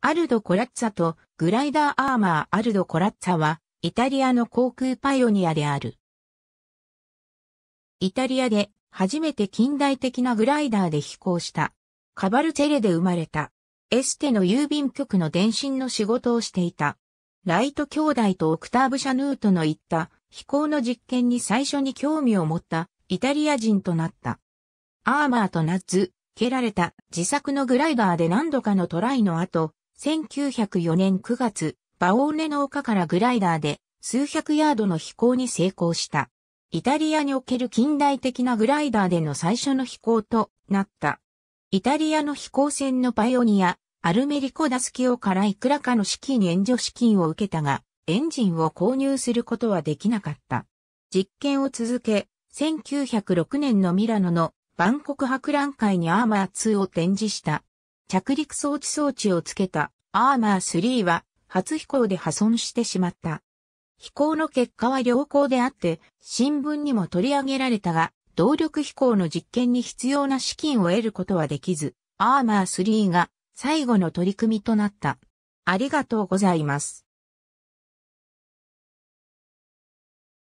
アルド・コラッツァとグライダーアーマーアルド・コラッツァはイタリアの航空パイオニアである。イタリアで初めて近代的なグライダーで飛行した。カバルチェレで生まれた。エステの郵便局の電信の仕事をしていた。ライト兄弟とオクターブ・シャヌートの言った飛行の実験に最初に興味を持ったイタリア人となった。アーマーとナッツ、蹴られた自作のグライダーで何度かのトライの後、1904年9月、バオーネの丘からグライダーで数百ヤードの飛行に成功した。イタリアにおける近代的なグライダーでの最初の飛行となった。イタリアの飛行船のパイオニア、アルメリコ・ダスキオからいくらかの資金援助資金を受けたが、エンジンを購入することはできなかった。実験を続け、1906年のミラノの万国博覧会にアーマー2を展示した。着陸装置装置をつけたアーマー3は初飛行で破損してしまった。飛行の結果は良好であって、新聞にも取り上げられたが、動力飛行の実験に必要な資金を得ることはできず、アーマー3が最後の取り組みとなった。ありがとうございます。